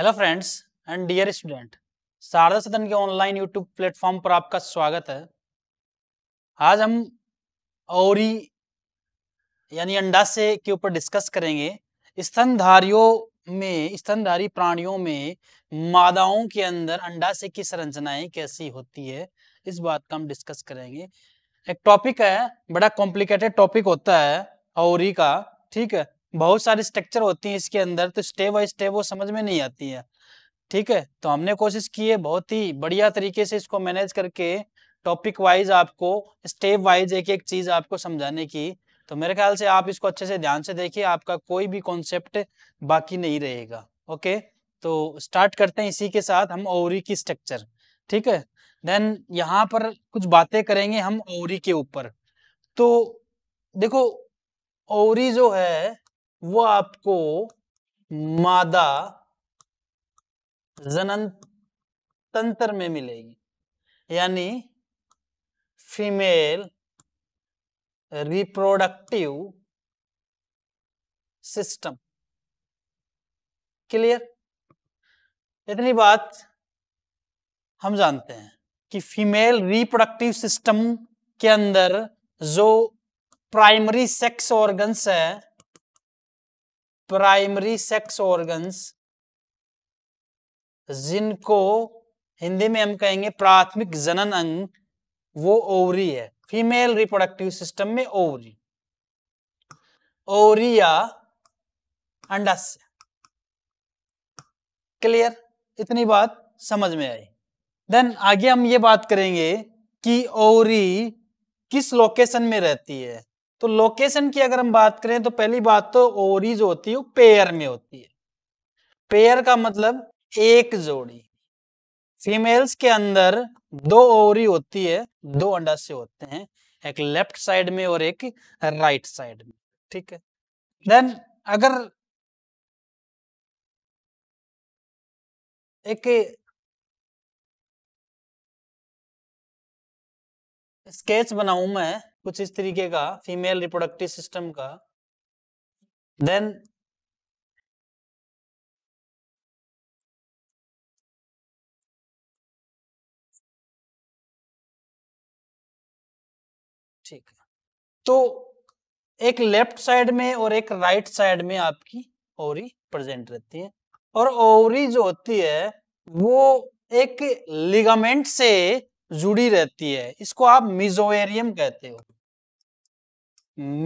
Hello friends and dear student Sharda Sadan के online YouTube platform पर आपका स्वागत है आज हम औरी यानी अंडा से के ऊपर डिस्कस करेंगे स्तनधारियों में स्तनधारी प्राणियों में मादाओं के अंदर अंडा से की संरचनाएं कैसी होती है इस बात का हम डिस्कस करेंगे एक टॉपिक है बड़ा कॉम्प्लिकेटेड टॉपिक होता है औरी का ठीक है बहुत सारे स्ट्रक्चर होती हैं इसके अंदर तो स्टेप बाय स्टेप वो समझ में नहीं आती है ठीक है तो हमने कोशिश की है बहुत ही बढ़िया तरीके से इसको मैनेज करके टॉपिक वाइज आपको स्टेप वाइज एक एक चीज आपको समझाने की तो मेरे ख्याल से आप इसको अच्छे से ध्यान से देखिए आपका कोई भी कॉन्सेप्ट बाकी नहीं रहेगा ओके तो स्टार्ट करते हैं इसी के साथ हम ओवरी की स्ट्रक्चर ठीक है देन यहाँ पर कुछ बातें करेंगे हम ओवरी के ऊपर तो देखो ओवरी जो है वो आपको मादा जनन तंत्र में मिलेगी यानी फीमेल रिप्रोडक्टिव सिस्टम क्लियर इतनी बात हम जानते हैं कि फीमेल रिप्रोडक्टिव सिस्टम के अंदर जो प्राइमरी सेक्स ऑर्गन्स है प्राइमरी सेक्स ऑर्गन्स जिनको हिंदी में हम कहेंगे प्राथमिक जनन अंग वो ओवरी है फीमेल रिप्रोडक्टिव सिस्टम में ओवरी ओवरी या अंडस क्लियर इतनी बात समझ में आई देन आगे हम ये बात करेंगे कि ओवरी किस लोकेशन में रहती है तो लोकेशन की अगर हम बात करें तो पहली बात तो ओरी जो होती है वो पेयर में होती है पेयर का मतलब एक जोड़ी फीमेल्स के अंदर दो ओवरी होती है दो अंडाशय होते हैं एक लेफ्ट साइड में और एक राइट साइड में ठीक है देन अगर एक स्केच बनाऊ मैं कुछ इस तरीके का फीमेल रिप्रोडक्टिव सिस्टम का देन ठीक है तो एक लेफ्ट साइड में और एक राइट साइड में आपकी ओवरी प्रेजेंट रहती है और ओवरी जो होती है वो एक लिगामेंट से जुड़ी रहती है इसको आप मिजोवेरियम कहते हो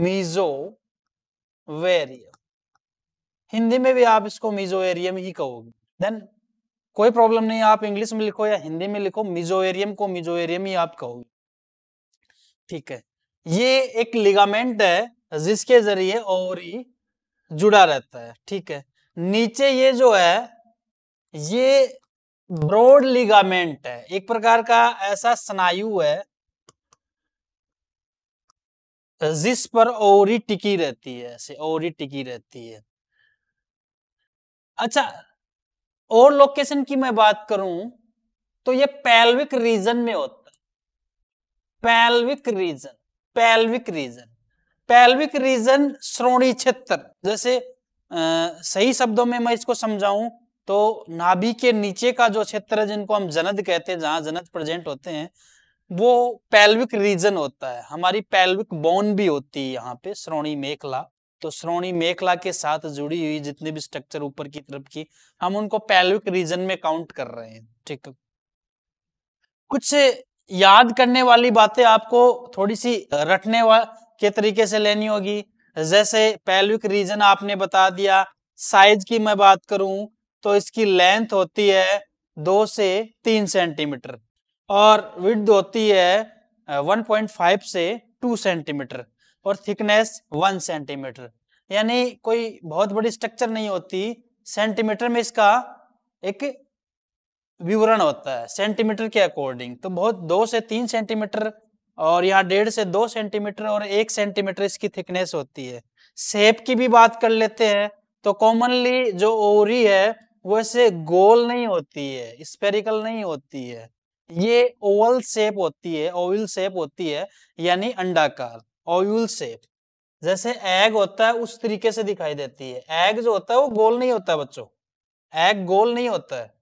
मिजोवेरियम हिंदी में भी आप इसको मिजोवेरियम ही कहोगे देन कोई प्रॉब्लम नहीं आप इंग्लिश में लिखो या हिंदी में लिखो मिजोवेरियम को मिजोवेरियम ही आप कहोगे ठीक है ये एक लिगामेंट है जिसके जरिए ओवरी जुड़ा रहता है ठीक है नीचे ये जो है ये ब्रोड लिगामेंट है एक प्रकार का ऐसा स्नायु है जिस पर ओरी टिकी रहती है ऐसे ओरी टिकी रहती है अच्छा और लोकेशन की मैं बात करूं तो ये पैल्विक रीजन में होता है pelvic region pelvic region pelvic region श्रोणी क्षेत्र जैसे आ, सही शब्दों में मैं इसको समझाऊं तो नाभि के नीचे का जो क्षेत्र है जिनको हम जनद कहते हैं जहां जनद प्रेजेंट होते हैं वो पैल्विक रीजन होता है हमारी पैल्विक बोन भी होती है यहाँ पे श्रोणी मेखला तो श्रोणी मेखला के साथ जुड़ी हुई जितने भी स्ट्रक्चर ऊपर की तरफ की हम उनको पैल्विक रीजन में काउंट कर रहे हैं ठीक कुछ याद करने वाली बातें आपको थोड़ी सी रटने के तरीके से लेनी होगी जैसे पैल्विक रीजन आपने बता दिया साइज की मैं बात करूं तो इसकी लेंथ होती है दो से तीन सेंटीमीटर और विड्थ होती है 1.5 से 2 सेंटीमीटर और थिकनेस 1 सेंटीमीटर यानी कोई बहुत बड़ी स्ट्रक्चर नहीं होती सेंटीमीटर में इसका एक विवरण होता है सेंटीमीटर के अकॉर्डिंग तो बहुत दो से तीन सेंटीमीटर और यहाँ डेढ़ से दो सेंटीमीटर और एक सेंटीमीटर इसकी थिकनेस होती है सेप की भी बात कर लेते हैं तो कॉमनली जो ओवरी है वो ऐसे गोल नहीं होती है स्पेरिकल नहीं होती है ये ओवल शेप होती है ओवल शेप होती है यानी अंडाकार ओवल शेप जैसे एग होता है उस तरीके से दिखाई देती है एग जो होता है वो गोल नहीं होता बच्चों एग गोल नहीं होता है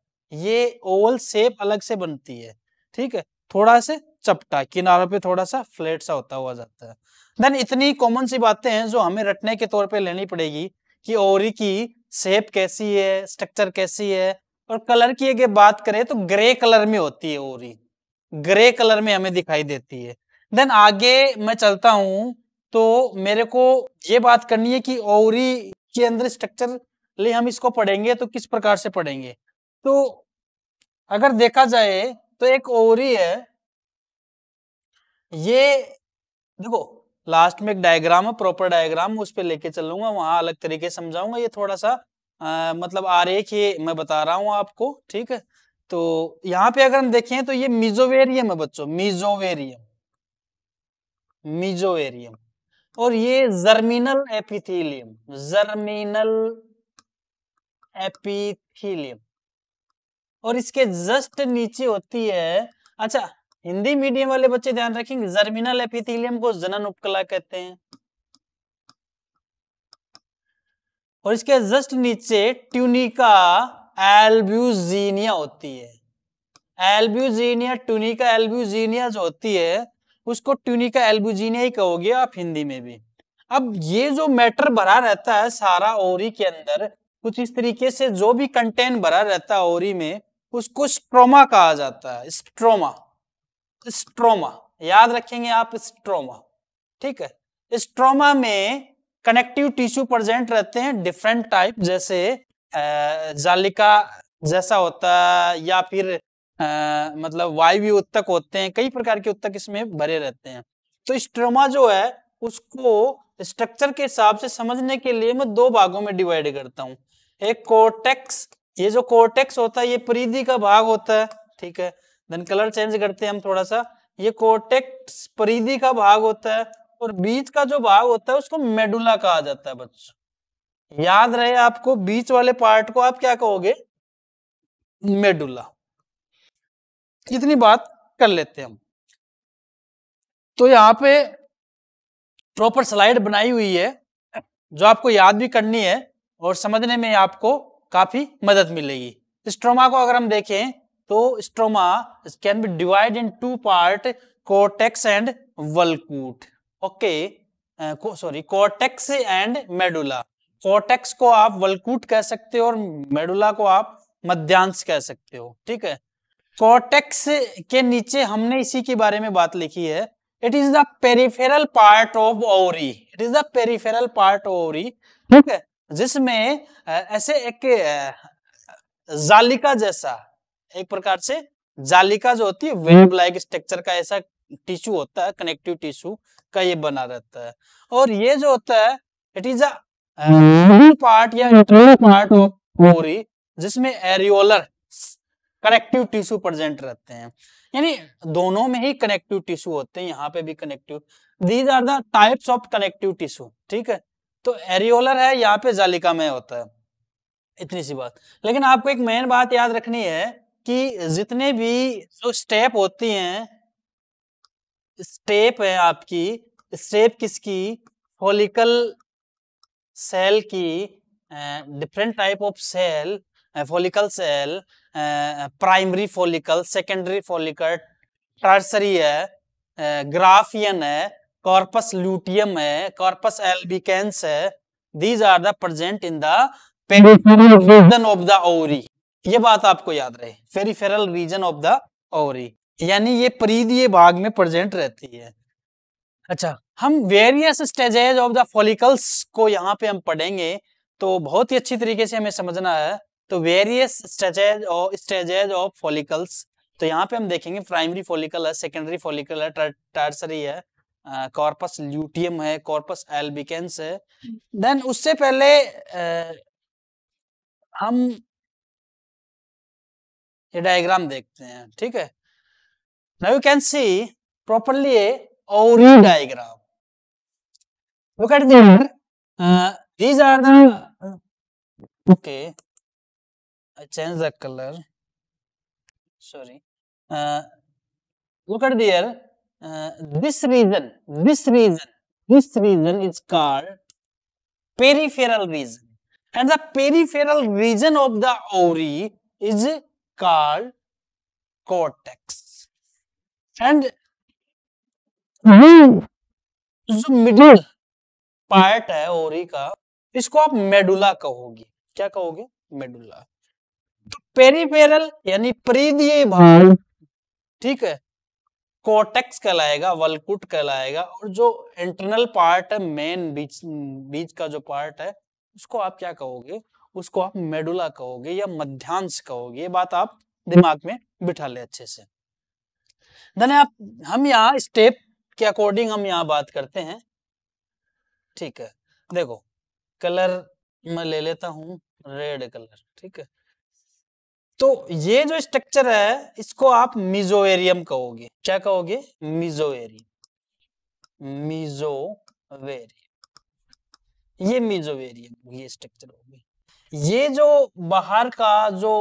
ये ओवल शेप अलग से बनती है ठीक है थोड़ा से चपटा किनारों पे थोड़ा सा फ्लैट सा होता हुआ जाता है देन इतनी कॉमन सी बातें हैं जो हमें रटने के तौर पे लेनी पड़ेगी कि ओवरी की शेप कैसी है स्ट्रक्चर कैसी है और कलर की अगर बात करें तो ग्रे कलर में होती है ओरी ग्रे कलर में हमें दिखाई देती है देन आगे मैं चलता हूं तो मेरे को ये बात करनी है कि ओरी के अंदर स्ट्रक्चर ले हम इसको पढ़ेंगे तो किस प्रकार से पढ़ेंगे तो अगर देखा जाए तो एक ओरी है ये देखो लास्ट में एक डायग्राम है प्रॉपर डायग्राम उस पर लेके चलूंगा वहां अलग तरीके समझाऊंगा ये थोड़ा सा आ, मतलब एक ये मैं बता रहा हूँ आपको ठीक है तो यहाँ पे अगर हम देखें तो ये मिजोवेरियम है बच्चों मिजोवेरियम मिजोवेरियम और ये जर्मिनल एपिथीलियम जर्मिनल एपिथीलियम और इसके जस्ट नीचे होती है अच्छा हिंदी मीडियम वाले बच्चे ध्यान रखेंगे जर्मिनल एपिथीलियम को जनन उपकला कहते हैं और इसके जस्ट नीचे ट्यूनिका एल्ब्यूजीनिया होती है एल्ब्यूजीनिया ट्यूनिका एल्ब्यूजीनिया जो होती है उसको ट्यूनिका एल्ब्यूजीनिया ही कहोगे आप हिंदी में भी अब ये जो मैटर भरा रहता है सारा ओरी के अंदर कुछ इस तरीके से जो भी कंटेंट भरा रहता है ओरी में उसको स्ट्रोमा कहा जाता है स्ट्रोमा स्ट्रोमा याद रखेंगे आप स्ट्रोमा ठीक है स्ट्रोमा में कनेक्टिव टिश्यू प्रेजेंट रहते हैं डिफरेंट टाइप जैसे जालिका जैसा होता है या फिर आ, मतलब वायु उत्तक होते हैं कई प्रकार के उत्तक इसमें भरे रहते हैं तो स्ट्रोमा जो है उसको स्ट्रक्चर के हिसाब से समझने के लिए मैं दो भागों में डिवाइड करता हूँ एक कोर्टेक्स ये जो कोर्टेक्स होता है ये परिधि का भाग होता है ठीक है देन कलर चेंज करते हैं हम थोड़ा सा ये कोटेक्स परिधि का भाग होता है और बीच का जो भाग होता है उसको मेडुला कहा जाता है बच्चों याद रहे आपको बीच वाले पार्ट को आप क्या कहोगे मेडुला इतनी बात कर लेते हैं हम तो यहाँ पे प्रॉपर स्लाइड बनाई हुई है जो आपको याद भी करनी है और समझने में आपको काफी मदद मिलेगी स्ट्रोमा को अगर हम देखें तो stroma can be divide in two part cortex and वलकूट okay sorry cortex and medulla cortex को आप वलकूट कह सकते हो और मेडुला को आप मध्यांश कह सकते हो ठीक है कोटेक्स के नीचे हमने इसी के बारे में बात लिखी है it is the peripheral part of ovary it is the peripheral part of ovary ठीक है जिसमें ऐसे एक जालिका जैसा एक प्रकार से जालिका जो होती है वेब हम्म। लाइक स्ट्रक्चर का ऐसा टिश्यू होता है कनेक्टिव टिश्यू का ये बना रहता है और ये जो होता है it is a part hmm. या इंटरनल पार्ट ऑफ ओवरी जिसमें एरियोलर कनेक्टिव टिश्यू प्रेजेंट रहते हैं यानी दोनों में ही कनेक्टिव टिश्यू होते हैं यहाँ पे भी connective these are the types of connective tissue ठीक है तो एरियोलर है यहाँ पे जालिका में होता है इतनी सी बात लेकिन आपको एक मेन बात याद रखनी है कि जितने भी जो स्टेप होती हैं स्टेप है आपकी स्टेप किसकी फॉलिकल सेल की different type of cell follicle cell primary follicle secondary follicle tertiary है ग्राफियन है कॉर्पस ल्यूटियम है कॉर्पस एल्बिकेंस है these are the present in the peripheral region of the ovary ये बात आपको याद रहे peripheral region of the ovary यानी ये परिधीय भाग में प्रेजेंट रहती है अच्छा हम various stages of the follicles को यहाँ पे हम पढ़ेंगे तो बहुत ही अच्छी तरीके से हमें समझना है तो वेरियस स्टेजेज और स्टेजेज ऑफ फॉलिकल्स तो यहाँ पे हम देखेंगे प्राइमरी फॉलिकल है सेकेंडरी फॉलिकल है टर्सरी है कॉर्पस ल्यूटियम है कॉर्पस एल्बिकेंस है देन हम्म। उससे पहले आ, हम ये डायग्राम देखते हैं ठीक है now you can see properly a ovary diagram look at this these are the okay I change the colour sorry look at there this region this region this region is called peripheral region and the peripheral region of the ovary is called cortex. And जो जो middle part है ओरी का इसको आप medulla कहोगे क्या कहोगे मेडुला तो पेरीफेरल यानी परिधीय भाग ठीक है कोटेक्स कहलाएगा वलकुट कहलाएगा और जो इंटरनल पार्ट है मेन बीच बीच का जो पार्ट है उसको आप क्या कहोगे उसको आप मेडुला कहोगे या मध्यांश कहोगे ये बात आप दिमाग में बिठा ले अच्छे से धन्य आप हम यहाँ स्टेप के अकॉर्डिंग हम यहाँ बात करते हैं ठीक है देखो कलर मैं ले लेता हूं रेड कलर ठीक है तो ये जो स्ट्रक्चर है इसको आप मिजोएरियम कहोगे क्या कहोगे मिजोएरियम मिजोवेरियम ये मिजोवेरियम ये स्ट्रक्चर होगी ये जो बाहर का जो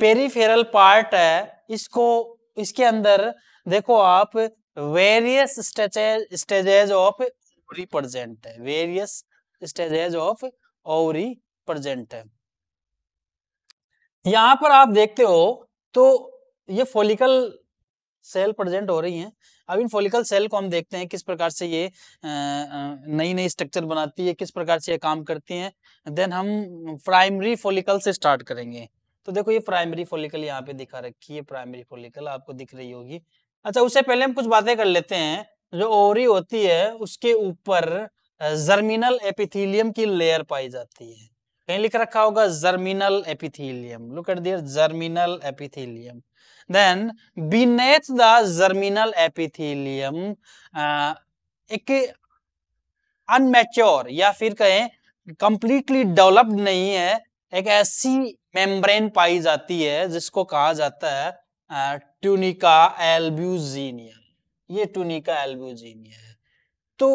पेरीफेरल पार्ट है इसको इसके अंदर देखो आप various stages of ovary present है various stages of ovary present है यहां पर आप देखते हो तो ये फोलिकल सेल प्रेजेंट हो रही हैं अब इन फॉलिकल सेल को हम देखते हैं किस प्रकार से ये नई नई स्ट्रक्चर बनाती है किस प्रकार से ये काम करती हैं देन हम प्राइमरी फॉलिकल से स्टार्ट करेंगे तो देखो ये प्राइमरी फॉलिकल यहाँ पे दिखा रखी है प्राइमरी फॉलिकल आपको दिख रही होगी अच्छा उससे पहले हम कुछ बातें कर लेते हैं जो ओवरी होती है उसके ऊपर जर्मिनल एपिथीलियम की लेयर पाई जाती है कहीं लिख रखा होगा germinal epithelium look at there germinal epithelium then beneath the germinal epithelium एक अनमेच्योर या फिर कहें कंप्लीटली डेवलप्ड नहीं है एक ऐसी मेम्ब्रेन पाई जाती है जिसको कहा जाता है ट्यूनिका uh, एल्ब्यूजीनिया ये ट्यूनिका एल्ब्यूजीनिया है तो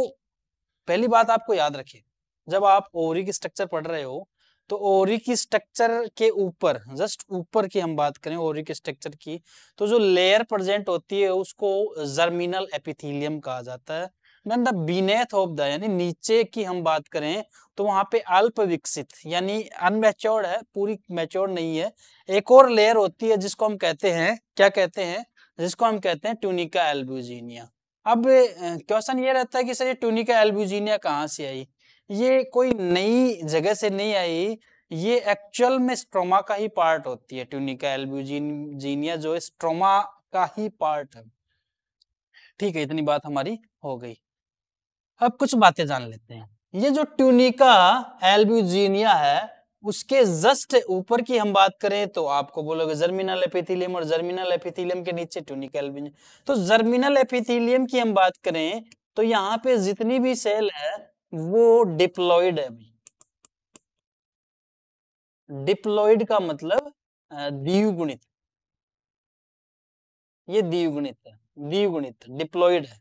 पहली बात आपको याद रखिए जब आप ओवरी की स्ट्रक्चर पढ़ रहे हो तो ओरी की स्ट्रक्चर के ऊपर जस्ट ऊपर की हम बात करें ओरी के स्ट्रक्चर की तो जो लेयर प्रेजेंट होती है उसको जर्मिनल एपिथीलियम कहा जाता है द बीनेथ ऑफ द यानी नीचे की हम बात करें तो वहां पे अल्प विकसित यानी अनमेच्योर्ड है पूरी मेच्योर नहीं है एक और लेयर होती है जिसको हम कहते हैं क्या कहते हैं जिसको हम कहते हैं ट्यूनिका एल्ब्यूजीनिया अब क्वेश्चन ये रहता है कि सर ये ट्यूनिका एल्ब्यूजीनिया कहाँ से आई ये कोई नई जगह से नहीं आई ये एक्चुअल में स्ट्रोमा का ही पार्ट होती है ट्यूनिका एल्ब्यूजीनिया जो स्ट्रोमा का ही पार्ट है ठीक है इतनी बात हमारी हो गई अब कुछ बातें जान लेते हैं ये जो ट्यूनिका एल्ब्यूजीनिया है उसके जस्ट ऊपर की हम बात करें तो आपको बोलोगे जर्मिनल एपिथिलियम और जर्मिनल एपिथिलियम के नीचे ट्यूनिका एल्ब्यूजीनिया तो जर्मिनल एपिथिलियम की हम बात करें तो यहाँ पे जितनी भी सेल है वो डिप्लॉयड है भाई डिप्लॉइड का मतलब द्विगुणित ये द्विगुणित है द्वीगुणित डिप्लॉइड है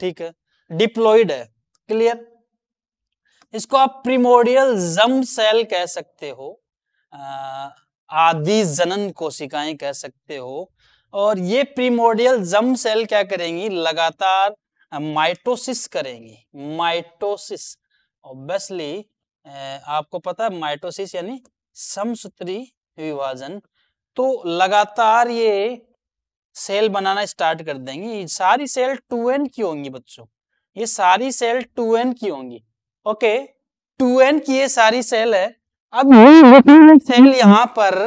ठीक है डिप्लॉइड है क्लियर इसको आप प्रिमोडियल जम सेल कह सकते हो आदि जनन कोशिकाएं कह सकते हो और ये प्रीमोडियल जम सेल क्या करेंगी लगातार माइटोसिस करेंगी माइटोसिस ऑब्वियसली आपको पता है माइटोसिस यानी समसूत्री विभाजन तो लगातार ये सेल बनाना स्टार्ट कर देंगी सारी सेल 2n की होंगी बच्चों ये सारी सेल 2n की होंगी ओके 2n की ये सारी सेल है अब ये सेल यहाँ पर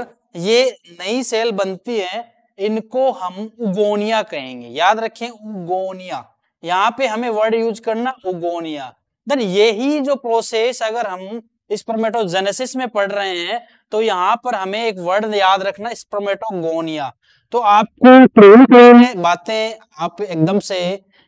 ये नई सेल बनती है इनको हम उगोनिया कहेंगे याद रखें उगोनिया यहाँ पे हमें वर्ड यूज करना ओगोनिया देन यही जो प्रोसेस अगर हम स्पर्मेटोजेनेसिस में पढ़ रहे हैं तो यहाँ पर हमें एक वर्ड याद रखना स्पर्मेटोगोनिया तो आपको बातें आप एकदम से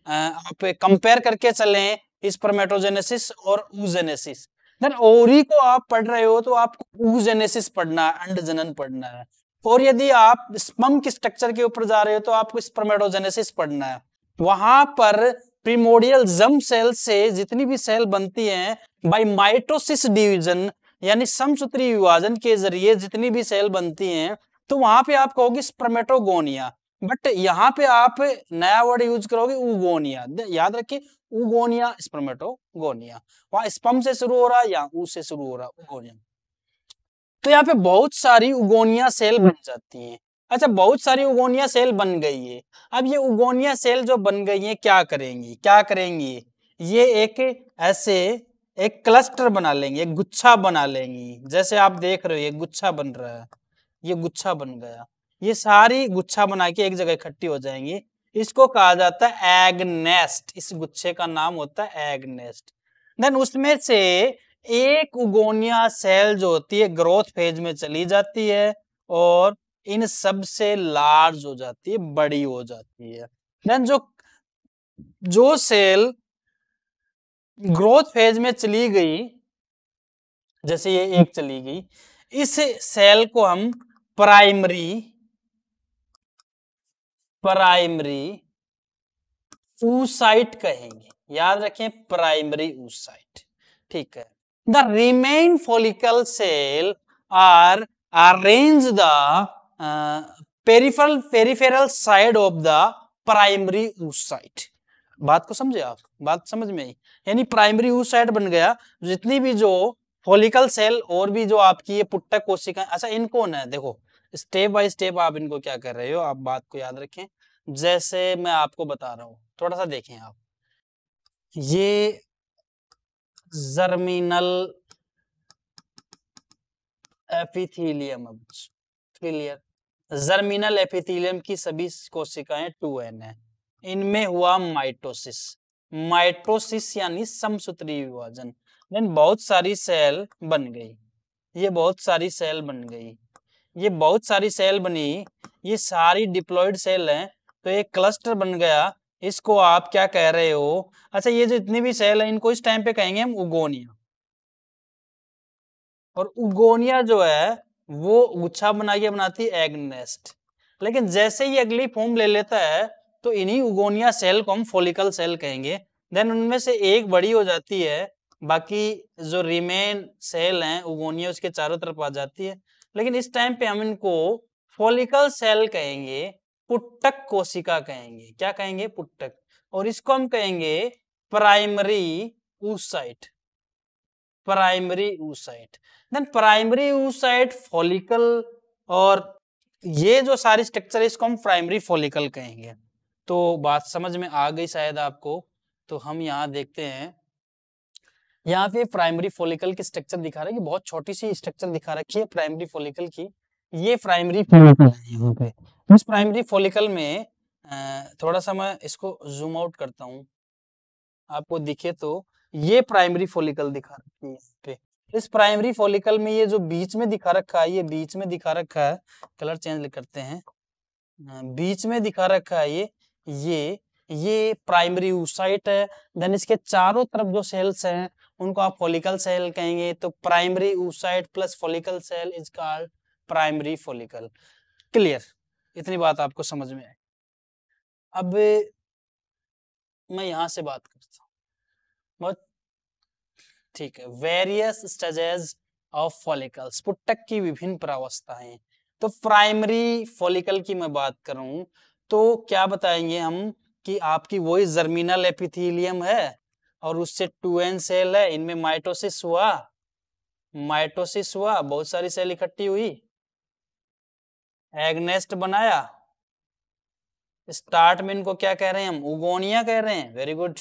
आप कंपेयर करके चले स्पर्मेटोजेनेसिस और ऊजेनेसिस देन ओरी को आप पढ़ रहे हो तो आपको ऊजेनेसिस पढ़ना है अंड जनन पढ़ना है और यदि आप स्पम के स्ट्रक्चर के ऊपर जा रहे हो तो आपको स्पर्मेटोजेनेसिस पढ़ना है वहां पर प्रिमोडियल जम सेल से जितनी भी सेल बनती हैं बाय माइटोसिस डिवीजन यानी समसूत्री विभाजन के जरिए जितनी भी सेल बनती हैं तो वहां पे आप कहोगे स्प्रमेटोगोनिया बट यहाँ पे आप नया वर्ड यूज करोगे उगोनिया याद रखिए उगोनिया स्प्रमेटोगोनिया वहां स्पम से शुरू हो रहा या ऊ से शुरू हो रहा उगोनिया तो यहाँ पे बहुत सारी उगोनिया सेल बन जाती हैं अच्छा बहुत सारी उगोनिया सेल बन गई है अब ये उगोनिया सेल जो बन गई है क्या करेंगी क्या करेंगी ये एक ऐसे एक क्लस्टर बना लेंगे एक गुच्छा बना लेंगी जैसे आप देख रहे हो ये गुच्छा बन रहा है ये गुच्छा बन गया ये सारी गुच्छा बना के एक जगह इकट्ठी हो जाएंगी इसको कहा जाता है एगनेस्ट इस गुच्छे का नाम होता है एगनेस्ट देन उसमें से एक उगोनिया सेल जो होती है ग्रोथ फेज में चली जाती है और इन सब से लार्ज हो जाती है बड़ी हो जाती है देन जो जो सेल ग्रोथ फेज में चली गई जैसे ये एक चली गई इस सेल को हम प्राइमरी प्राइमरी ऊसाइट कहेंगे याद रखें प्राइमरी ऊसाइट ठीक है the remain follicle cell are arrange the peripheral peripheral side of the primary oocyte बात को समझे आप बात समझ में आई यानी प्राइमरी ऊस साइट बन गया जितनी भी जो फोलिकल सेल और भी जो आपकी ये पुट्टक कोशिका अच्छा इनको ना है देखो स्टेप बाय स्टेप आप इनको क्या कर रहे हो आप बात को याद रखें जैसे मैं आपको बता रहा हूं थोड़ा सा देखें आप ये जर्मिनल एपिथीलियम अब क्लियर जर्मिनल एपिथीलियम की सभी कोशिकाएं टू एन है इनमें हुआ माइटोसिस माइटोसिस यानी समसूत्री विभाजन देन बहुत सारी सेल बन गई ये बहुत सारी सेल बन गई ये बहुत सारी सेल बनी ये सारी डिप्लॉयड सेल हैं तो एक क्लस्टर बन गया इसको आप क्या कह रहे हो अच्छा ये जो इतनी भी सेल है इनको इस टाइम पे कहेंगे हम उगोनिया और उगोनिया जो है वो गुच्छा बना के बनाती है एग नेस्ट लेकिन जैसे ही अगली फॉर्म ले लेता है तो इन्हीं उगोनिया सेल को हम फोलिकल सेल कहेंगे देन उनमें से एक बड़ी हो जाती है बाकी जो रिमेन सेल हैं उगोनिया उसके चारों तरफ आ जाती है लेकिन इस टाइम पे हम इनको फोलिकल सेल कहेंगे पुट्टक कोशिका कहेंगे क्या कहेंगे पुट्टक और इसको हम कहेंगे primary oocyte primary oocyte then primary oocyte follicle और ये जो सारी स्ट्रक्चर है इसको हम प्राइमरी फॉलिकल कहेंगे तो बात समझ में आ गई शायद आपको तो हम यहाँ देखते हैं यहाँ पे प्राइमरी फॉलिकल की स्ट्रक्चर दिखा रहा है कि बहुत छोटी सी स्ट्रक्चर दिखा रखी है प्राइमरी फॉलिकल की ये प्राइमरी फॉलिकल है यहाँ पे तो इस प्राइमरी फॉलिकल में थोड़ा सा मैं इसको जूम आउट करता हूँ आपको दिखे तो ये प्राइमरी फॉलिकल दिखा रखी है इस प्राइमरी फॉलिकल में ये जो बीच में दिखा रखा है ये बीच में दिखा रखा है कलर चेंज करते हैं अं, बीच में दिखा रखा है ये ये ये प्राइमरी ऊसाइट है देन इसके चारों तरफ जो सेल्स हैं उनको आप फॉलिकल सेल कहेंगे तो primary oocyte plus follicle cell is called primary follicle clear इतनी बात आपको समझ में आई अब मैं यहां से बात करता बहुत ठीक है वेरियस स्टेजेस ऑफ फॉलिकल्स पुटक की विभिन्न प्रावस्थाएं तो प्राइमरी फॉलिकल की मैं बात करूं तो क्या बताएंगे हम कि आपकी वही जर्मिनल एपिथीलियम है और उससे टू एन सेल है इनमें माइटोसिस हुआ माइटोसिस हुआ बहुत सारी सेल इकट्ठी हुई एग्नेस्ट बनाया स्टार्ट में इनको क्या कह रहे हैं हम उगोनिया कह रहे हैं वेरी गुड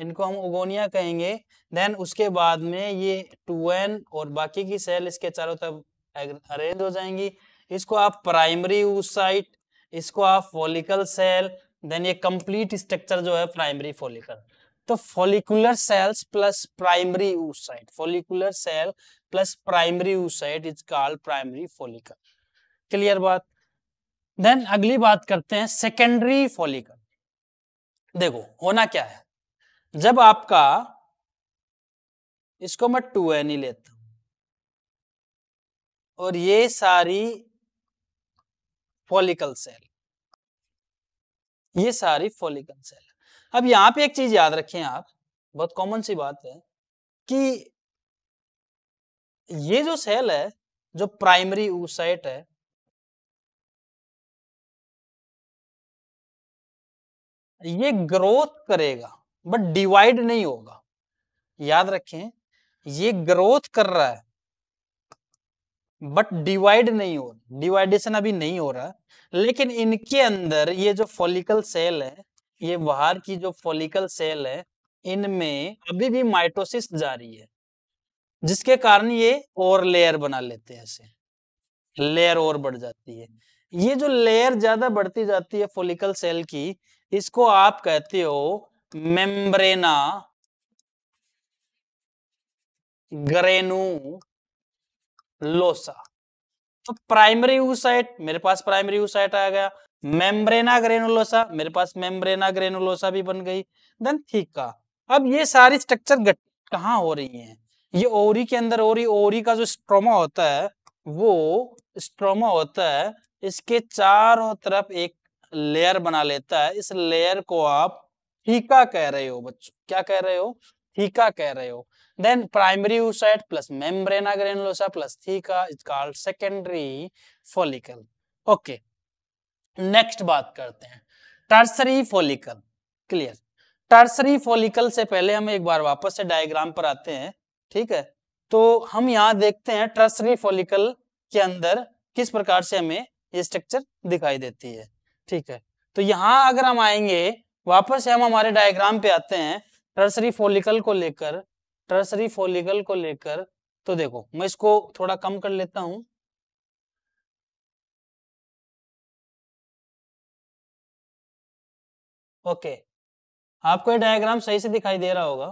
इनको हम ओगोनिया कहेंगे देन उसके बाद में ये टू एन और बाकी की सेल इसके चारों तरफ अरेंज हो जाएंगी इसको आप प्राइमरी ऊसाइट इसको आप फॉलिकल सेल देन ये कंप्लीट स्ट्रक्चर जो है प्राइमरी फॉलिकल तो follicular cells plus primary oocyte follicular cell plus primary oocyte is call primary follicle clear बात देन अगली बात करते हैं सेकेंडरी फॉलिकल देखो होना क्या है जब आपका इसको मैं टू एन ही लेता हूं और ये सारी फॉलिकल सेल ये सारी फॉलिकल सेल अब यहां पे एक चीज याद रखें आप बहुत कॉमन सी बात है कि ये जो सेल है जो प्राइमरी ऊसाइट है ये ग्रोथ करेगा बट डिवाइड नहीं होगा याद रखें ये ग्रोथ कर रहा है बट डिवाइड नहीं हो रहा डिवाइडेशन अभी नहीं हो रहा लेकिन इनके अंदर ये जो फॉलिकल सेल है ये बाहर की जो फॉलिकल सेल है इनमें अभी भी माइटोसिस जारी है जिसके कारण ये और लेयर बना लेते हैं ऐसे लेयर और बढ़ जाती है ये जो लेयर ज्यादा बढ़ती जाती है फॉलिकल सेल की इसको आप कहते हो मेम्ब्रेना ग्रेनुलोसा तो प्राइमरी ऊसाइट मेरे पास प्राइमरी ऊसाइट आ गया मेम्ब्रेना ग्रेनुलोसा मेरे पास मेम्ब्रेना ग्रेनुलोसा भी बन गई देन थीका अब ये सारी स्ट्रक्चर कहाँ हो रही है ये ओरी के अंदर ओरी ओरी का जो स्ट्रोमा होता है वो स्ट्रोमा होता है इसके चारों तरफ एक लेयर बना लेता है इस लेयर को आप थीका कह रहे हो बच्चों क्या कह रहे हो थीका कह रहे हो then primary oocyte plus membrana granulosa plus theca is called secondary follicle okay next बात करते हैं tertiary follicle clear tertiary follicle से पहले हम एक बार वापस से डायग्राम पर आते हैं ठीक है तो हम यहाँ देखते हैं टर्सरी फॉलिकल के अंदर किस प्रकार से हमें ये स्ट्रक्चर दिखाई देती है ठीक है तो यहाँ अगर हम आएंगे वापस हम हमारे डायग्राम पे आते हैं टर्सरी फोलिकल को लेकर टर्सरी फोलिकल को लेकर तो देखो मैं इसको थोड़ा कम कर लेता हूं ओके आपको ये डायग्राम सही से दिखाई दे रहा होगा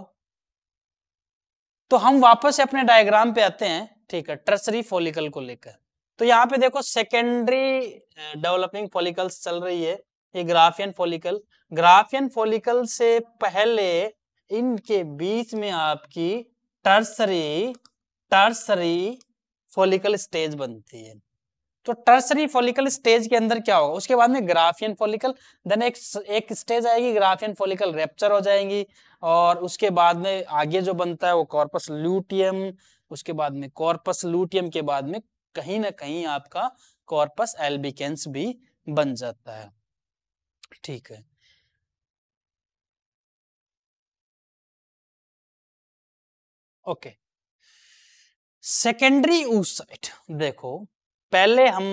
तो हम वापस अपने डायग्राम पे आते हैं ठीक है टर्सरी फोलिकल को लेकर तो यहाँ पे देखो सेकेंडरी डेवलपिंग फोलिकल्स चल रही है ये ग्राफियन फोलिकल ग्राफियन फोलिकल से पहले इनके बीच में आपकी टर्सरी टर्सरी फोलिकल स्टेज बनती है तो टर्सरी फोलिकल स्टेज के अंदर क्या होगा उसके बाद में ग्राफियन फोलिकल देन एक एक स्टेज आएगी ग्राफियन फोलिकल रेप्चर हो जाएंगी और उसके बाद में आगे जो बनता है वो कॉर्पस लूटियम उसके बाद में कॉर्पस लूटियम के बाद में कहीं ना कहीं आपका कॉर्पस एल्बिकेंस भी बन जाता है ठीक है ओके सेकेंडरी ऊसाइट देखो पहले हम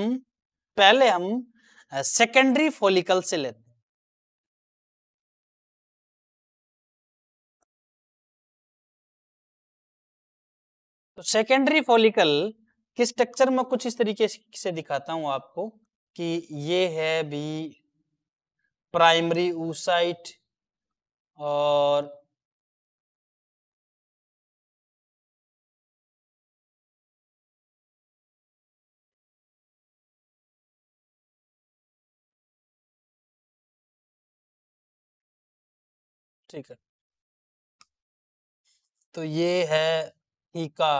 पहले हम सेकेंडरी फोलिकल से लेते हैं तो सेकेंडरी फोलिकल के स्ट्रक्चर में कुछ इस तरीके से दिखाता हूं आपको कि ये है भी प्राइमरी ऊसाइट और ठीक है तो ये है थीका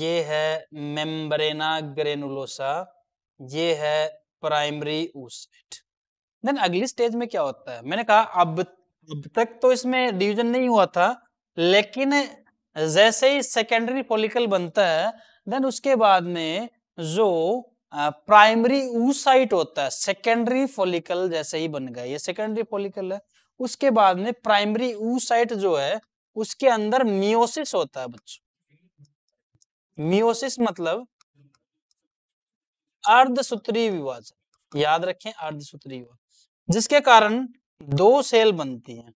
ये है मेम्ब्रेना ग्रेनुलोसा ये है प्राइमरी ऊसेट देन अगली स्टेज में क्या होता है मैंने कहा अब अब तक तो इसमें डिवीजन नहीं हुआ था लेकिन जैसे ही सेकेंडरी फॉलिकल बनता है देन उसके बाद में जो प्राइमरी ऊसाइट होता है सेकेंडरी फोलिकल जैसे ही बन गया ये सेकेंडरी फोलिकल है उसके बाद में प्राइमरी ऊसाइट जो है उसके अंदर मियोसिस होता है बच्चों मियोसिस मतलब अर्धसूत्री विभाजन याद रखें अर्धसूत्री विभाजन जिसके कारण दो सेल बनती हैं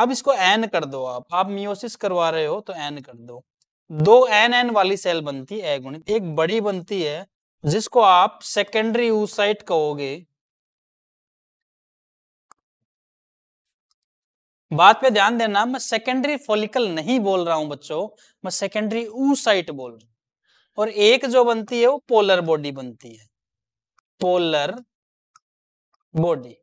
अब इसको एन कर दो आप आप मियोसिस करवा रहे हो तो एन कर दो दो एन एन वाली सेल बनती है एक बड़ी बनती है जिसको आप सेकेंडरी यूसाइट कहोगे बात पे ध्यान देना मैं सेकेंडरी फॉलिकल नहीं बोल रहा हूं बच्चों मैं सेकेंडरी ऊसाइट बोल रहा हूं और एक जो बनती है वो पोलर बॉडी बनती है पोलर बॉडी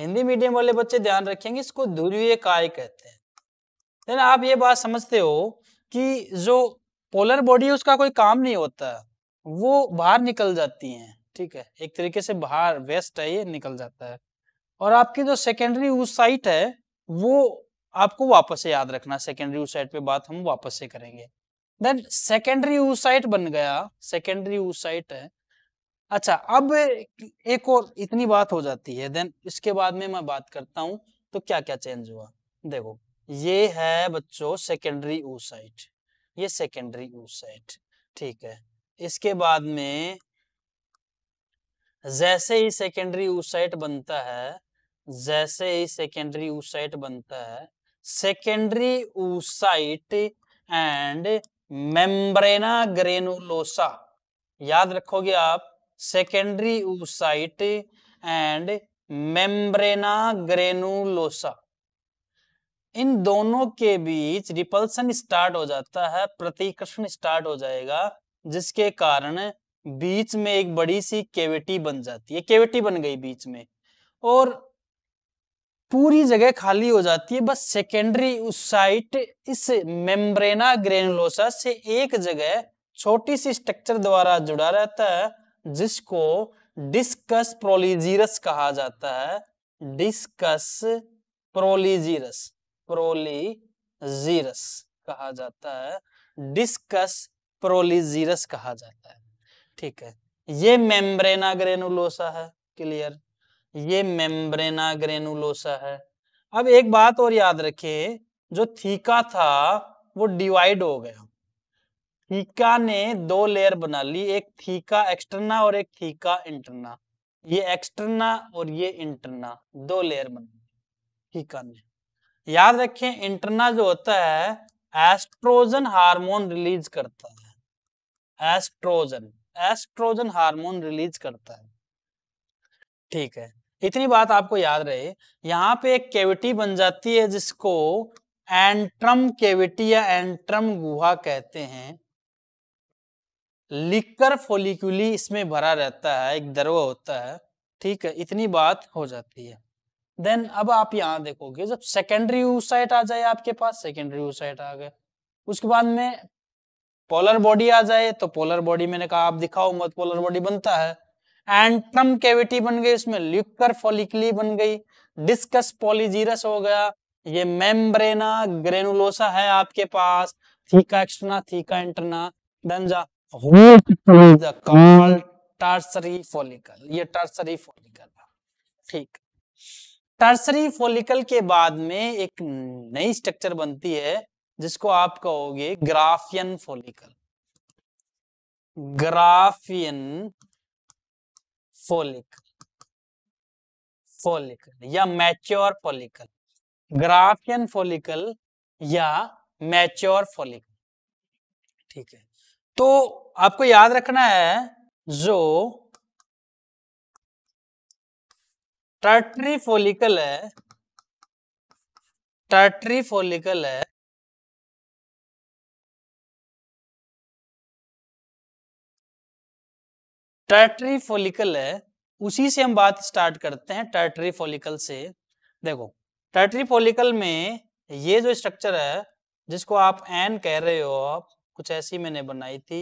हिंदी मीडियम वाले बच्चे ध्यान रखेंगे इसको ध्रुवीय काय कहते हैं आप ये बात समझते हो कि जो पोलर बॉडी उसका कोई काम नहीं होता वो बाहर निकल जाती हैं ठीक है एक तरीके से बाहर वेस्ट है ये निकल जाता है और आपकी जो सेकेंडरी यूज साइट है वो आपको वापस से याद रखना सेकेंडरी यूज साइट पे बात हम वापस से करेंगे देन सेकेंडरी यूज साइट बन गया सेकेंडरी यूज साइट है अच्छा अब एक और इतनी बात हो जाती है देन इसके बाद में मैं बात करता हूँ तो क्या क्या चेंज हुआ देखो ये है बच्चों सेकेंडरी यूज साइट ये सेकेंडरी यूसेट ठीक है इसके बाद में जैसे ही सेकेंडरी यूसेट बनता है जैसे ही सेकेंडरी यूसाइट बनता है secondary oocyte and membrana granulosa याद रखोगे आप secondary oocyte and membrana granulosa इन दोनों के बीच रिपल्सन स्टार्ट हो जाता है प्रतिकर्षण स्टार्ट हो जाएगा जिसके कारण बीच में एक बड़ी सी केविटी बन जाती है केविटी बन गई बीच में और पूरी जगह खाली हो जाती है बस सेकेंडरी उस साइट इस मेम्ब्रेना ग्रेनुलोसा से एक जगह छोटी सी स्ट्रक्चर द्वारा जुड़ा रहता है जिसको डिस्कस प्रोलीजीरस कहा जाता है डिस्कस प्रोलीजीरस प्रोलीजीरस कहा जाता है डिस्कस प्रोलीजीरस कहा जाता है ठीक है ये मेम्ब्रेना ग्रेनुलोसा है क्लियर ये मेम्ब्रेना ग्रेनुलोसा है अब एक बात और याद रखिए जो थीका था वो डिवाइड हो गया थीका ने दो लेयर बना ली एक थीका एक्सटर्ना और एक थीका इंटरना ये एक्सटर्ना और ये इंटरना दो लेयर बना ली थीका ने याद रखें इंटरना जो होता है एस्ट्रोजन हार्मोन रिलीज करता है एस्ट्रोजन एस्ट्रोजन हार्मोन रिलीज करता है ठीक है इतनी बात आपको याद रहे यहाँ पे एक केविटी बन जाती है जिसको एंट्रम केविटी या एंट्रम गुहा कहते हैं लिकर फोलिकुली इसमें भरा रहता है एक दरवा होता है ठीक है इतनी बात हो जाती है देन अब आप यहां देखोगे जब सेकेंडरी यूसाइट आ जाए आपके पास सेकेंडरी यूसाइट आ गए उसके बाद में पोलर बॉडी आ जाए तो पोलर बॉडी मैंने कहा आप दिखाओ मत पोलर बॉडी बनता है एंट्रम कैविटी बन गई उसमें ल्यूकर फॉलिकली बन गई डिस्कस पॉलीजीरस हो गया ये मेम्ब्रेना ग्रेनुलोसा है आपके पास theca externa theca interna then जा डंजा टर्सरी फॉलिकल ये टर्सरी फॉलिकल ठीक टर्सरी फोलिकल के बाद में एक नई स्ट्रक्चर बनती है जिसको आप कहोगे Graafian follicle Graafian follicle follicle या मैच्योर फोलिकल ग्राफियन फोलिकल या मैच्योर फोलिकल ठीक है तो आपको याद रखना है जो टर्टरी फोलिकल है टर्टरी फोलिकल है टर्टरी फोलिकल है उसी से हम बात स्टार्ट करते हैं टर्टरी फोलिकल से देखो टर्टरी फोलिकल में ये जो स्ट्रक्चर है जिसको आप एन कह रहे हो आप कुछ ऐसी मैंने बनाई थी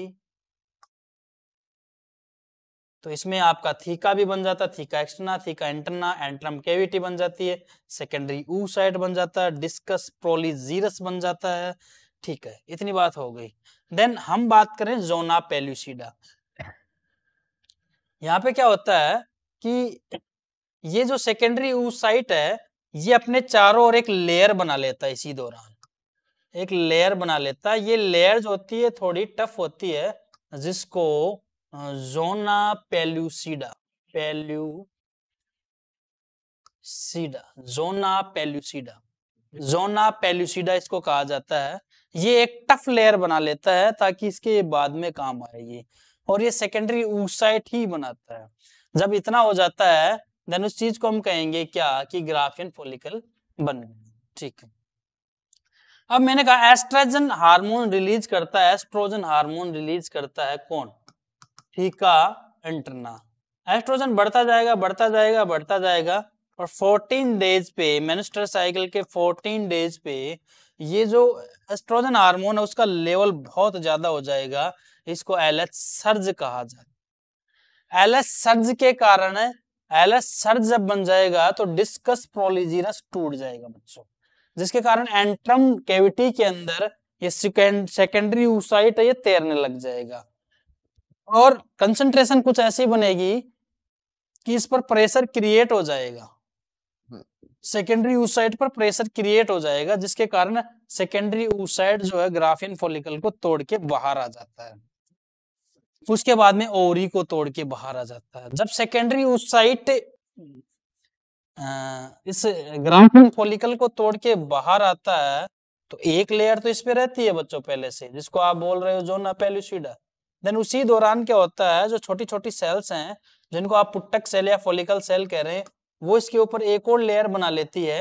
तो इसमें आपका थीका भी बन जाता theca externa theca interna antrum cavity बन जाती है सेकेंडरी ऊ साइड बन जाता है डिस्कस प्रोलीजीरस बन जाता है ठीक है इतनी बात हो गई देन हम बात करें जोना पेल्यूसीडा यहाँ पे क्या होता है कि ये जो सेकेंडरी ऊ साइट है ये अपने चारों ओर एक लेयर बना लेता है इसी दौरान एक लेयर बना लेता है ये लेयर जो होती है थोड़ी टफ होती है जिसको जोना पेल्यूसिडा सीडा जोना पेल्यूसिडा जोना पेल्यूसिडा इसको कहा जाता है ये एक टफ लेयर बना लेता है ताकि इसके बाद में काम आए ये और ये सेकेंडरी ऊसाइट ही बनाता है जब इतना हो जाता है देन उस चीज को हम कहेंगे क्या कि ग्राफियन फोलिकल बन गए ठीक है अब मैंने कहा एस्ट्रोजन हार्मोन रिलीज करता है एस्ट्रोजन हार्मोन रिलीज करता है कौन फीका इंटरना एस्ट्रोजन बढ़ता जाएगा बढ़ता जाएगा बढ़ता जाएगा और 14 डेज पे मेनिस्टर साइकिल के 14 डेज पे ये जो एस्ट्रोजन हार्मोन है उसका लेवल बहुत ज़्यादा हो जाएगा इसको एल सर्ज कहा जाता है एल सर्ज के कारण एल सर्ज जब बन जाएगा तो डिस्कस प्रोलिजीरस टूट जाएगा बच्चों जिसके कारण एंट्रम कैविटी के अंदर ये सेकेंडरी ऊसाइट है ये तैरने लग जाएगा और कंसंट्रेशन कुछ ऐसी बनेगी कि इस पर प्रेशर क्रिएट हो जाएगा हम्म। सेकेंडरी साइड पर प्रेशर क्रिएट हो जाएगा जिसके कारण सेकेंडरी साइड जो है ग्राफिन फोलिकल को तोड़ के बाहर आ जाता है उसके बाद में ओवरी को तोड़ के बाहर आ जाता है जब सेकेंडरी साइड इस ग्राफिन फोलिकल को तोड़ के बाहर आता है तो एक लेयर तो इस पे रहती है बच्चों पहले से जिसको आप बोल रहे हो जो ना पेलुसिडा देन उसी दौरान क्या होता है जो छोटी छोटी सेल्स हैं जिनको आप पुट्टक सेल या फोलिकल सेल कह रहे हैं वो इसके ऊपर एक और लेयर बना लेती है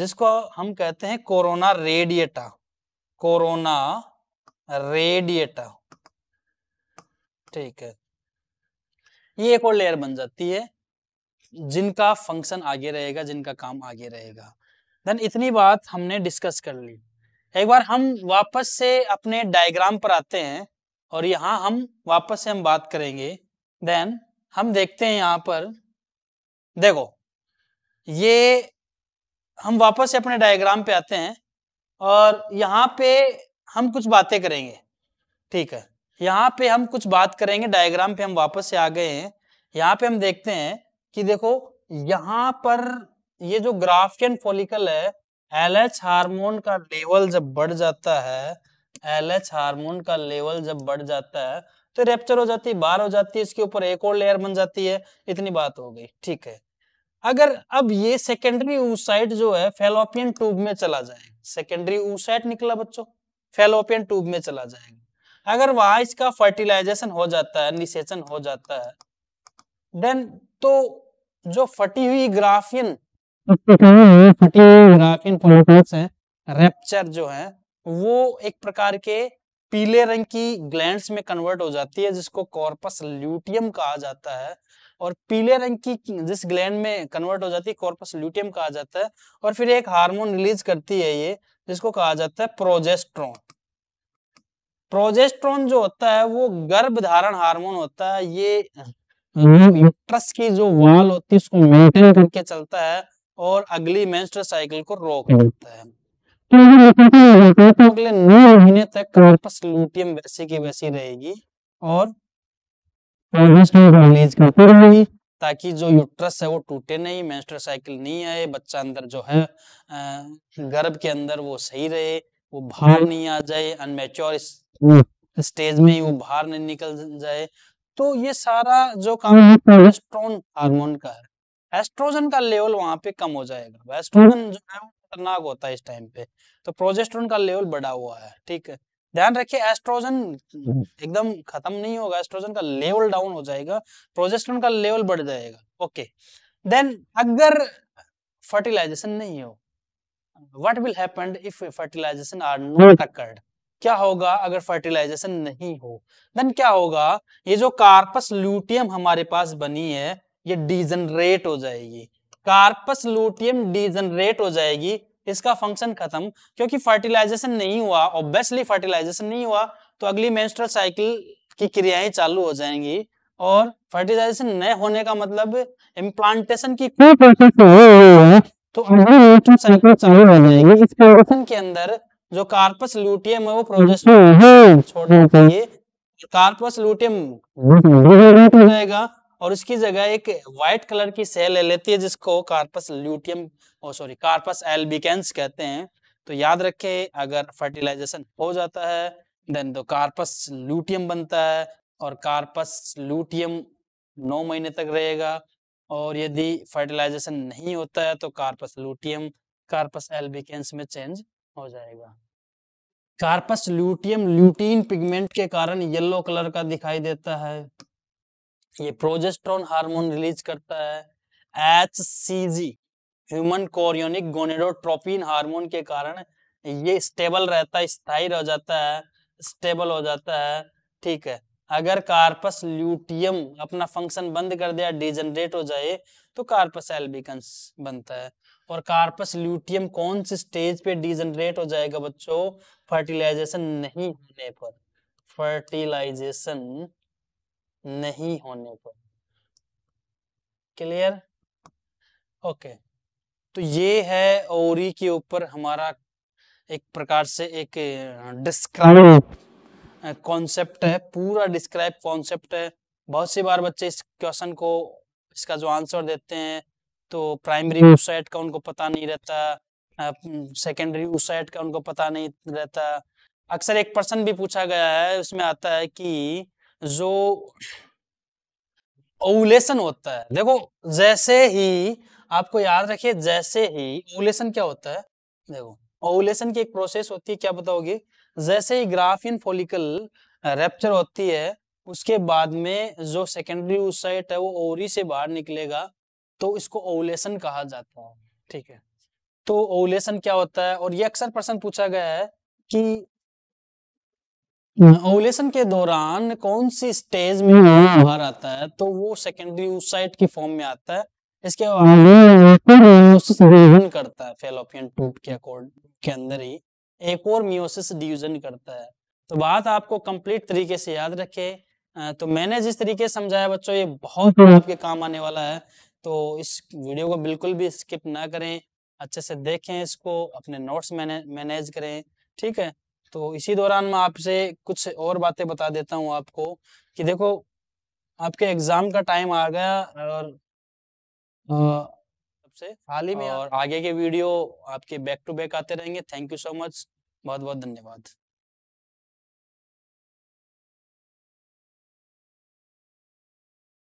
जिसको हम कहते हैं कोरोना रेडिएटा कोरोना रेडिएटा ठीक है ये एक और लेयर बन जाती है जिनका फंक्शन आगे रहेगा जिनका काम आगे रहेगा देन इतनी बात हमने डिस्कस कर ली एक बार हम वापस से अपने डायग्राम पर आते हैं और यहाँ हम वापस से हम बात करेंगे देन हम देखते हैं यहाँ पर देखो ये हम वापस से अपने डायग्राम पे आते हैं और यहाँ पे हम कुछ बातें करेंगे ठीक है यहाँ पे हम कुछ बात करेंगे डायग्राम पे हम वापस से आ गए हैं यहाँ पे हम देखते हैं कि देखो यहाँ पर ये जो ग्राफियन फॉलिकल है एलएच हार्मोन का लेवल जब बढ़ जाता है एल एच हारमोन का लेवल जब बढ़ जाता है तो रेप्चर हो जाती है बार हो जाती है इसके ऊपर एक और लेयर बन जाती है इतनी बात हो गई ठीक है अगर अब ये सेकेंडरी ऊसाइट जो है फेलोपियन ट्यूब में चला जाएगा सेकेंडरी ऊसाइट निकला बच्चों फेलोपियन ट्यूब में चला जाएगा अगर वहां इसका फर्टिलाइजेशन हो जाता है निषेचन हो जाता है देन तो जो फटी हुई ग्राफियन फटी हुई ग्राफियन है रेप्चर जो है वो एक प्रकार के पीले रंग की ग्लैंड्स में कन्वर्ट हो जाती है जिसको कॉर्पस ल्यूटियम कहा जाता है और पीले रंग की जिस ग्लैंड में कन्वर्ट हो जाती है कॉर्पस ल्यूटियम कहा जाता है और फिर एक हार्मोन रिलीज करती है ये जिसको कहा जाता है प्रोजेस्ट्रॉन प्रोजेस्ट्रॉन जो होता है वो गर्भ धारण हार्मोन होता है ये यूट्रस की जो वाल होती है उसको मेंटेन करके चलता है और अगली मेंस्ट्रुअल साइकिल को रोक हम्म। देता है अगले नौ महीने तक कॉर्पस लूटियम वैसे की वैसी रहेगी और ताकि जो यूट्रस है वो टूटे नहीं मेंस्ट्रुअल साइकिल नहीं आए बच्चा अंदर जो है गर्भ के अंदर वो सही रहे वो बाहर हम्म। नहीं आ जाए अनमेच्योर हम्म, स्टेज में ही वो बाहर नहीं निकल जाए तो ये सारा जो काम हम्म। एस्ट्रोन हार्मोन का है एस्ट्रोजन का लेवल वहां पे कम हो जाएगा एस्ट्रोजन जो है वो खतरनाक होता है इस टाइम पे तो प्रोजेस्ट्रोन का लेवल बढ़ा हुआ है ठीक है ध्यान रखिए एस्ट्रोजन हम्म। एकदम खत्म नहीं होगा एस्ट्रोजन का लेवल डाउन हो जाएगा प्रोजेस्ट्रोन का लेवल बढ़ जाएगा ओके देन अगर फर्टिलाइजेशन नहीं हो what will happen if fertilisation are not hmm. Occurred क्या होगा अगर फर्टिलाइजेशन नहीं हो देन क्या होगा ये जो कार्पस ल्यूटियम हमारे पास बनी है ये डिजनरेट हो जाएगी कार्पस लूटियम डिजनरेट हो जाएगी इसका फंक्शन खत्म क्योंकि फर्टिलाइजेशन नहीं हुआ ऑब्वियसली फर्टिलाइजेशन नहीं हुआ तो अगली मेंस्ट्रुअल साइकिल की क्रियाएं चालू हो जाएंगी और फर्टिलाइजेशन न होने का मतलब इम्प्लांटेशन की तो अगली मेंस्ट्रुअल साइकिल चालू हो जाएगी इस प्रोजेक्शन के अंदर जो कार्पस लूटियम है वो प्रोजेस्ट्रोन अच्छा, हाँ। छोड़ देती कार्पस हाँ। लूटियम हो जाएगा और उसकी जगह एक व्हाइट कलर की सेल ले लेती है जिसको corpus luteum sorry corpus albicans कहते हैं तो याद रखें अगर फर्टिलाइजेशन हो जाता है देन तो कार्पस ल्यूटियम बनता है और कार्पस ल्यूटियम नौ महीने तक रहेगा और यदि फर्टिलाइजेशन नहीं होता है तो कार्पस लूटियम कार्पस एल्बिकेंस में चेंज हो जाएगा कार्पस ल्यूटियम ल्यूटीन पिगमेंट के कारण येलो कलर का दिखाई देता है ये प्रोजेस्ट्रॉन हार्मोन रिलीज करता है H C G human chorionic gonadotropin hormone के कारण ये स्टेबल रहता है स्थायी हो जाता है स्टेबल हो जाता है ठीक है अगर कार्पस ल्यूटियम अपना फंक्शन बंद कर दिया डिजनरेट हो जाए तो कार्पस एल्बिकन्स बनता है और कार्पस ल्यूटियम कौन से स्टेज पे डिजनरेट हो जाएगा बच्चों फर्टिलाइजेशन नहीं होने पर फर्टिलाइजेशन नहीं होने पर क्लियर ओके okay. तो ये है ओरी के ऊपर हमारा एक प्रकार से एक डिस्क्राइब हम्म। कॉन्सेप्ट है पूरा डिस्क्राइब कॉन्सेप्ट है बहुत सी बार बच्चे इस क्वेश्चन को इसका जो आंसर देते हैं तो प्राइमरी हम्म। साइड का उनको पता नहीं रहता सेकेंडरी साइड का उनको पता नहीं रहता अक्सर एक पर्सन भी पूछा गया है उसमें आता है कि जो ओवलेशन होता है देखो जैसे ही आपको याद रखिए जैसे ही ओवलेशन क्या होता है देखो ओवलेशन की एक प्रोसेस होती है क्या बताओगे जैसे ही ग्राफियन फोलिकल रेप्चर होती है उसके बाद में जो सेकेंडरी उसाइट है वो ओवरी से बाहर निकलेगा तो इसको ओवलेशन कहा जाता है ठीक है तो ओवलेशन क्या होता है और ये अक्सर प्रश्न पूछा गया है कि ओवलेशन के दौरान कौन सी स्टेज में बाहर आता है तो वो सेकेंडरी यूसाइट की फॉर्म में आता है इसके बाद करता है फेलोपियन ट्यूब के अकॉर्ड के अंदर ही एक और मियोसिस डिवीजन करता है तो बात आपको कंप्लीट तरीके से याद रखे तो मैंने जिस तरीके से समझाया बच्चों ये बहुत हम्म। आपके काम आने वाला है तो इस वीडियो को बिल्कुल भी स्किप ना करें अच्छे से देखें इसको अपने नोट्स मैनेज करें ठीक है तो इसी दौरान मैं आपसे कुछ और बातें बता देता हूँ आपको कि देखो आपके एग्जाम का टाइम आ गया और सबसे हाल ही में और आगे के वीडियो आपके बैक टू बैक आते रहेंगे थैंक यू सो मच बहुत बहुत धन्यवाद